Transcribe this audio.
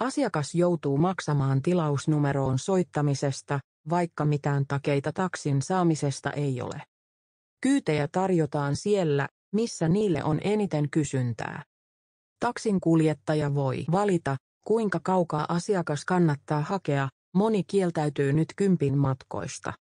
Asiakas joutuu maksamaan tilausnumeroon soittamisesta, vaikka mitään takeita taksin saamisesta ei ole. Kyytejä tarjotaan siellä, missä niille on eniten kysyntää. Taksin kuljettaja voi valita, kuinka kaukaa asiakas kannattaa hakea, moni kieltäytyy nyt kympin matkoista.